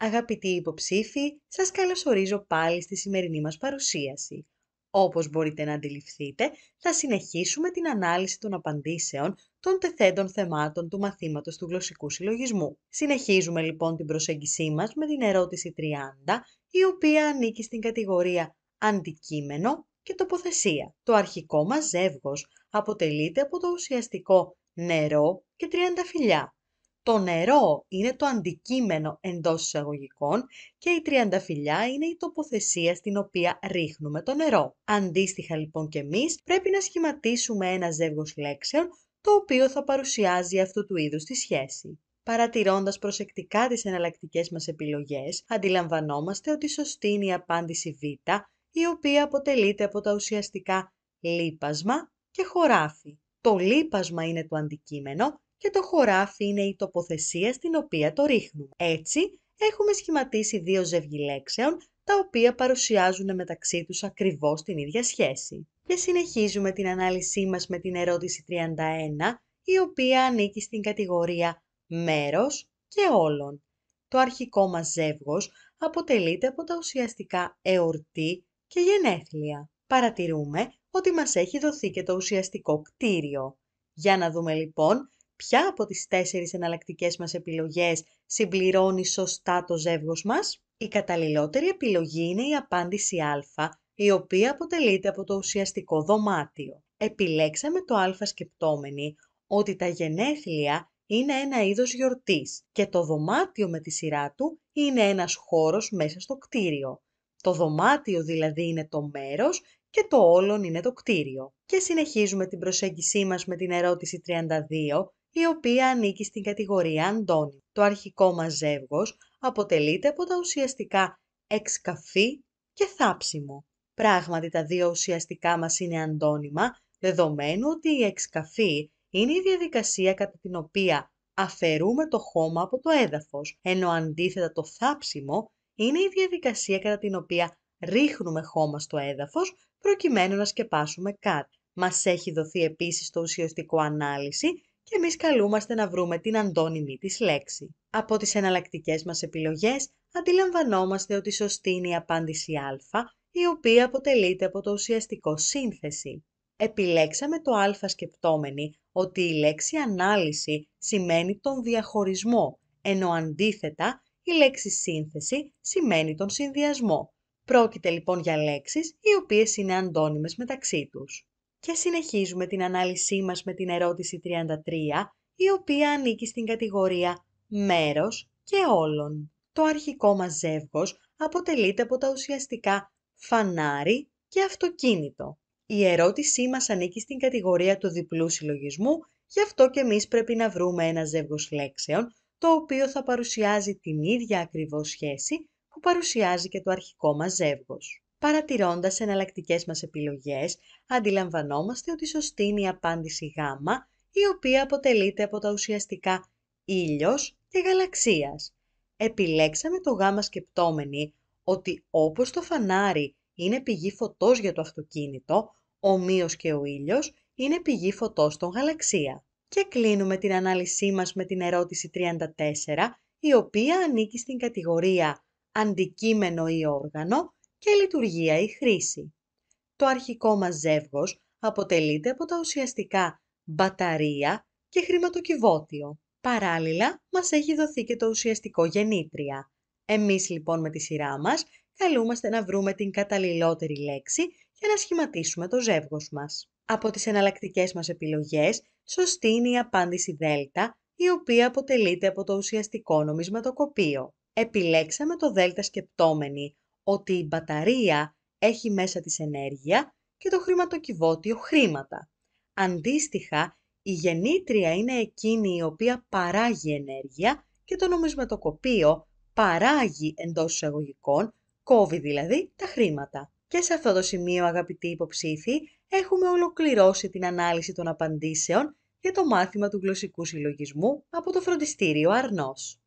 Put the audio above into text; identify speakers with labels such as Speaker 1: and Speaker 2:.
Speaker 1: Αγαπητοί υποψήφοι, σας καλωσορίζω πάλι στη σημερινή μας παρουσίαση. Όπως μπορείτε να αντιληφθείτε, θα συνεχίσουμε την ανάλυση των απαντήσεων των τεθέντων θεμάτων του μαθήματος του γλωσσικού συλλογισμού. Συνεχίζουμε λοιπόν την προσέγγισή μας με την ερώτηση 30, η οποία ανήκει στην κατηγορία αντικείμενο και τοποθεσία. Το αρχικό μας ζεύγος αποτελείται από το ουσιαστικό νερό και τριανταφυλιά. Το νερό είναι το αντικείμενο εντός εισαγωγικών και η τριανταφυλιά είναι η τοποθεσία στην οποία ρίχνουμε το νερό. Αντίστοιχα λοιπόν και εμείς πρέπει να σχηματίσουμε ένα ζεύγος λέξεων το οποίο θα παρουσιάζει αυτού του είδους τη σχέση. Παρατηρώντας προσεκτικά τις εναλλακτικές μας επιλογές, αντιλαμβανόμαστε ότι σωστή είναι η απάντηση Β, η οποία αποτελείται από τα ουσιαστικά λίπασμα και χωράφι. Το λίπασμα είναι το αντικείμενο και το χωράφι είναι η τοποθεσία στην οποία το ρίχνουμε. Έτσι, έχουμε σχηματίσει δύο ζεύγη τα οποία παρουσιάζουν μεταξύ τους ακριβώς την ίδια σχέση. Και συνεχίζουμε την ανάλυση μας με την ερώτηση 31, η οποία ανήκει στην κατηγορία μέρος και όλων. Το αρχικό μας ζεύγος αποτελείται από τα ουσιαστικά εορτή και γενέθλια. Παρατηρούμε ότι μας έχει δοθεί και το ουσιαστικό κτίριο. Για να δούμε λοιπόν ποια από τις τέσσερις εναλλακτικές μας επιλογές συμπληρώνει σωστά το ζεύγος μας. Η καταλληλότερη επιλογή είναι η απάντηση α, η οποία αποτελείται από το ουσιαστικό δωμάτιο. Επιλέξαμε το α σκεπτόμενοι ότι τα γενέθλια είναι ένα είδος γιορτής και το δωμάτιο με τη σειρά του είναι ένας χώρος μέσα στο κτίριο. Το δωμάτιο δηλαδή είναι το μέρος και το όλον είναι το κτίριο. Και συνεχίζουμε την προσέγγισή μας με την ερώτηση 32, η οποία ανήκει στην κατηγορία Αντώνη. Το αρχικό μας ζεύγος αποτελείται από τα ουσιαστικά εξκαφή και θάψιμο. Πράγματι τα δύο ουσιαστικά μας είναι αντώνυμα, δεδομένου ότι η εξκαφή είναι η διαδικασία κατά την οποία αφαιρούμε το χώμα από το έδαφος, ενώ αντίθετα το θάψιμο είναι η διαδικασία κατά την οποία ρίχνουμε χώμα στο έδαφος προκειμένου να σκεπάσουμε κάτι. Μας έχει δοθεί επίσης το ουσιαστικό ανάλυση και εμείς καλούμαστε να βρούμε την αντώνυμη της λέξη. Από τις εναλλακτικές μας επιλογές αντιλαμβανόμαστε ότι σωστή είναι η απάντηση α, η οποία αποτελείται από το ουσιαστικό σύνθεση. Επιλέξαμε το α σκεπτόμενοι ότι η λέξη ανάλυση σημαίνει τον διαχωρισμό, ενώ αντίθετα η λέξη σύνθεση σημαίνει τον συνδυασμό. Πρόκειται λοιπόν για λέξεις οι οποίες είναι αντώνυμες μεταξύ τους. Και συνεχίζουμε την ανάλυση μας με την ερώτηση 33, η οποία ανήκει στην κατηγορία μέρος και όλων. Το αρχικό μας ζεύγος αποτελείται από τα ουσιαστικά φανάρι και αυτοκίνητο. Η ερώτησή μας ανήκει στην κατηγορία του διπλού συλλογισμού, γι' αυτό και εμείς πρέπει να βρούμε ένα ζεύγος λέξεων, το οποίο θα παρουσιάζει την ίδια ακριβώς σχέση που παρουσιάζει και το αρχικό μας ζεύγος. Παρατηρώντας εναλλακτικές μας επιλογές, αντιλαμβανόμαστε ότι σωστή είναι η απάντηση Γ, η οποία αποτελείται από τα ουσιαστικά ήλιος και γαλαξίας. Επιλέξαμε το Γ σκεπτόμενοι ότι όπως το φανάρι είναι πηγή φωτός για το αυτοκίνητο, ομοίως και ο ήλιος είναι πηγή φωτός στον γαλαξία. Και κλείνουμε την ανάλυση μας με την ερώτηση 34, η οποία ανήκει στην κατηγορία αντικείμενο ή όργανο και λειτουργία ή χρήση. Το αρχικό μας ζεύγος αποτελείται από τα ουσιαστικά μπαταρία και χρηματοκιβώτιο. Παράλληλα, μας έχει δοθεί και το ουσιαστικό γεννήτρια. Εμείς λοιπόν με τη σειρά μας καλούμαστε να βρούμε την καταλληλότερη λέξη για να σχηματίσουμε το ζεύγος μας. Από τις εναλλακτικές μας επιλογές, σωστή είναι η απάντηση δέλτα, η οποία αποτελείται από το ουσιαστικό νομισματοκοπείο. Επιλέξαμε το δέλτα σκεπτόμενη, ότι η μπαταρία έχει μέσα της ενέργεια και το χρηματοκιβώτιο χρήματα. Αντίστοιχα, η γεννήτρια είναι εκείνη η οποία παράγει ενέργεια και το νομισματοκοπείο παράγει εντός εισαγωγικών, κόβει δηλαδή τα χρήματα. Και σε αυτό το σημείο αγαπητοί υποψήφοι, έχουμε ολοκληρώσει την ανάλυση των απαντήσεων για το μάθημα του γλωσσικού συλλογισμού από το φροντιστήριο Αρνός.